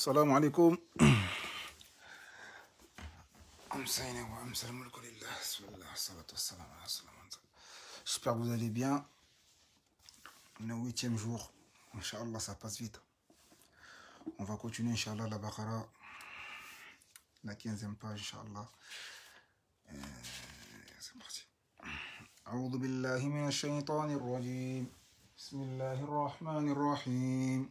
السلام عليكم أمسينا وأمس الملك لله بسم الله والصلاة والسلام على رسول الله J'espère que vous allez bien. Le huitième jour, Inch'Allah, ça passe vite. On va continuer, Inch'Allah, la Baqara, la 15e page, Inch'Allah. Euh, C'est parti. أعوذ بالله من الشيطان الرجيم بسم الله الرحمن الرحيم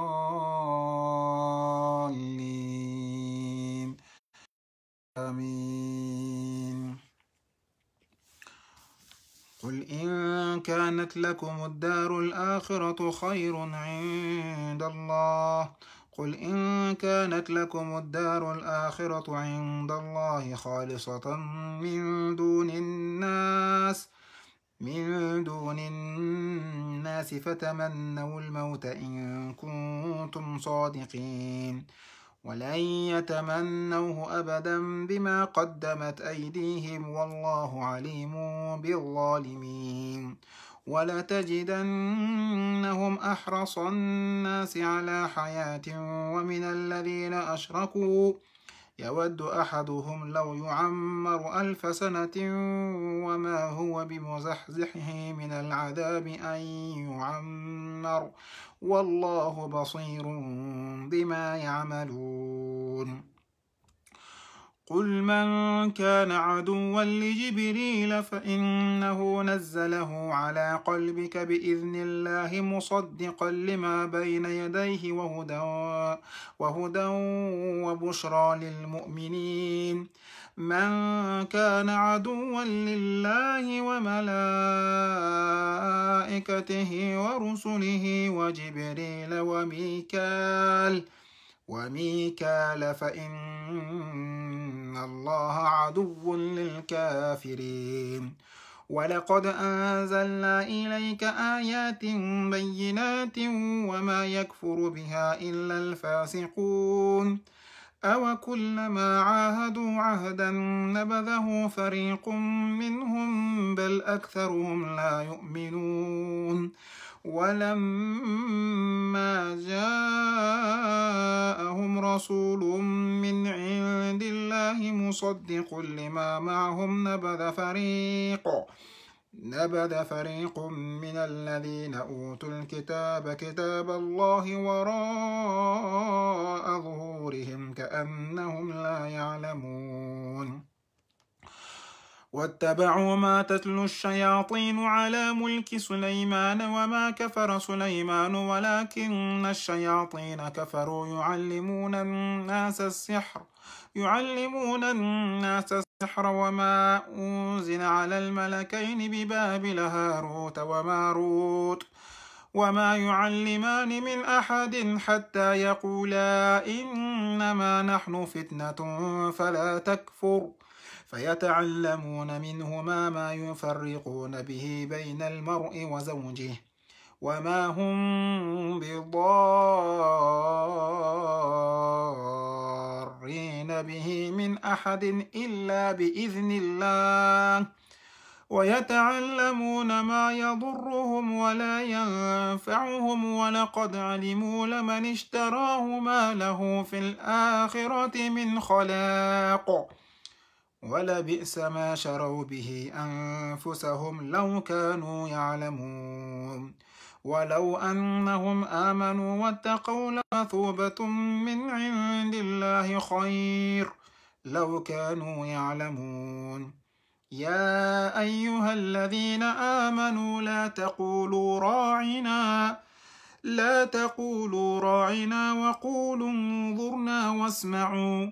آمين قل إن كانت لكم الدار الآخرة خير عند الله قل إن كانت لكم الدار الآخرة عند الله خالصة من دون الناس من دون الناس فتمنوا الموت إن كنتم صادقين ولن يتمنوه أبدا بما قدمت أيديهم والله عليم بالظالمين ولتجدنهم أحرص الناس على حياة ومن الذين أشركوا يود أحدهم لو يعمر ألف سنة وما هو بمزحزحه من العذاب أن يعمر والله بصير بما يعملون قل من كان عدوا لجبريل فإنه نزله على قلبك بإذن الله مصدقا لما بين يديه وهدى وهدى وبشرى للمؤمنين من كان عدوا لله وملائكته ورسله وجبريل وميكال ۖ وميكال فإن الله عدو للكافرين ولقد أنزلنا إليك آيات بينات وما يكفر بها إلا الفاسقون أو كلما عاهدوا عهدا نبذه فريق منهم بل أكثرهم لا يؤمنون ولما جاءهم رسول من عند الله مصدق لما معهم نبذ فريق نبذ فريق من الذين أوتوا الكتاب كتاب الله وراء ظهورهم كأنهم لا يعلمون واتبعوا ما تتلو الشياطين على ملك سليمان وما كفر سليمان ولكن الشياطين كفروا يعلمون الناس السحر يعلمون الناس السحر وما أنزل على الملكين ببابل هاروت وماروت وما يعلمان من أحد حتى يقولا إنما نحن فتنة فلا تكفر فيتعلمون منهما ما يفرقون به بين المرء وزوجه وما هم بضارين به من أحد إلا بإذن الله ويتعلمون ما يضرهم ولا ينفعهم ولقد علموا لمن اشتراه ما له في الآخرة من خلاق ولبئس ما شروا به أنفسهم لو كانوا يعلمون ولو أنهم آمنوا واتقوا لمثوبة من عند الله خير لو كانوا يعلمون يا أيها الذين آمنوا لا تقولوا راعنا لا تقولوا راعنا وقولوا انظرنا واسمعوا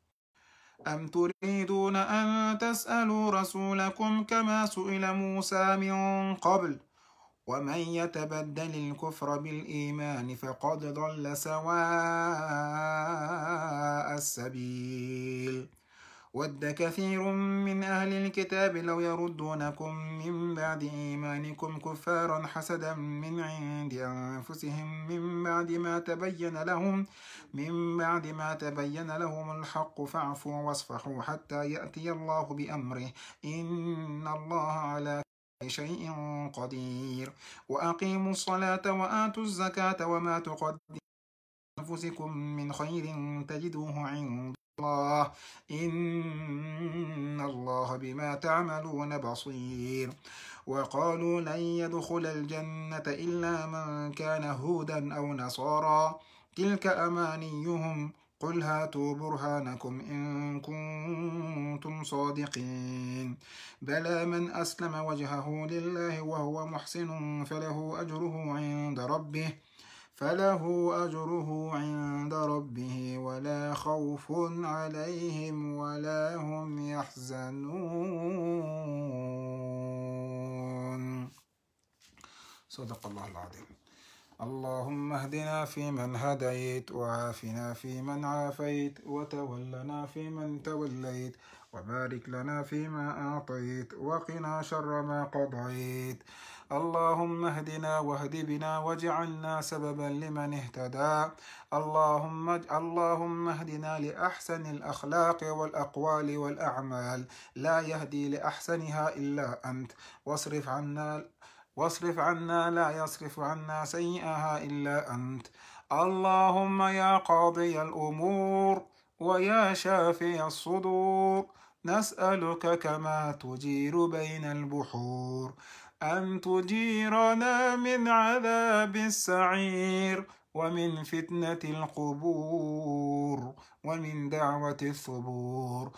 أم تريدون أن تسألوا رسولكم كما سئل موسى من قبل ومن يتبدل الكفر بالإيمان فقد ضل سواء السبيل ود كثير من أهل الكتاب لو يردونكم من بعد إيمانكم كفارا حسدا من عند أنفسهم من بعد ما تبين لهم من بعد ما تبين لهم الحق فاعفوا واصفحوا حتى يأتي الله بأمره إن الله على شيء قدير وأقيموا الصلاة وآتوا الزكاة وما تقدموا أنفسكم من خير تجدوه عند الله إن الله بما تعملون بصير وقالوا لن يدخل الجنة إلا من كان هودا أو نصارى تلك أمانيهم قل هاتوا برهانكم إن كنتم صادقين بلى من أسلم وجهه لله وهو محسن فله أجره عند ربه فله أجره عند ربه ولا خوف عليهم ولا هم يحزنون صدق الله العظيم اللهم اهدنا فيمن هديت وعافنا فيمن عافيت وتولنا فيمن توليت وبارك لنا فيما أعطيت وقنا شر ما قضيت اللهم اهدنا واهد بنا واجعلنا سببا لمن اهتدى اللهم اللهم اهدنا لأحسن الأخلاق والأقوال والأعمال لا يهدي لأحسنها إلا أنت واصرف عنا واصرف عنا لا يصرف عنا سيئها إلا أنت اللهم يا قاضي الأمور ويا شافي الصدور نسألك كما تجير بين البحور أن تجيرنا من عذاب السعير ومن فتنة القبور ومن دعوة الثبور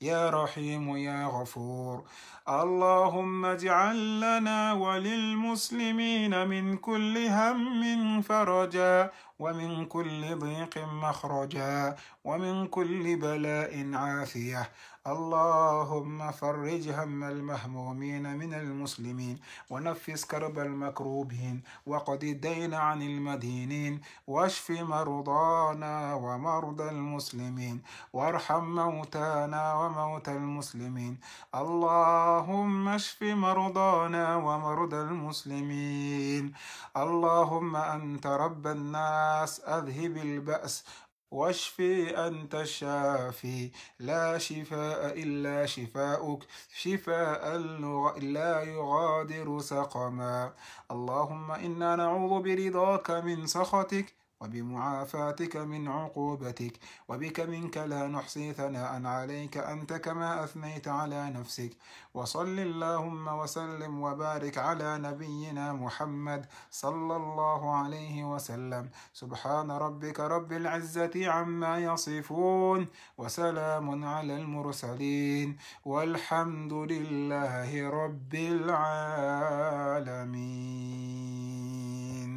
يا رحيم يا غفور اللهم اجعل لنا وللمسلمين من كل هم فرجا ومن كل ضيق مخرجا ومن كل بلاء عافية اللهم فرج هم المهمومين من المسلمين ونفس كرب المكروبين وقد الدين عن المدينين واشف مرضانا ومرضى المسلمين وارحم موتانا وموتى المسلمين اللهم اشف مرضانا ومرضى المسلمين اللهم أنت رب الناس الناس أذهب البأس واشفي أنت الشافي لا شفاء إلا شفاؤك شفاء لا يغادر سقما اللهم إنا نعوذ برضاك من سخطك وبمعافاتك من عقوبتك وبك منك لا نحصي ثناء عليك أنت كما أثنيت على نفسك وصل اللهم وسلم وبارك على نبينا محمد صلى الله عليه وسلم سبحان ربك رب العزة عما يصفون وسلام على المرسلين والحمد لله رب العالمين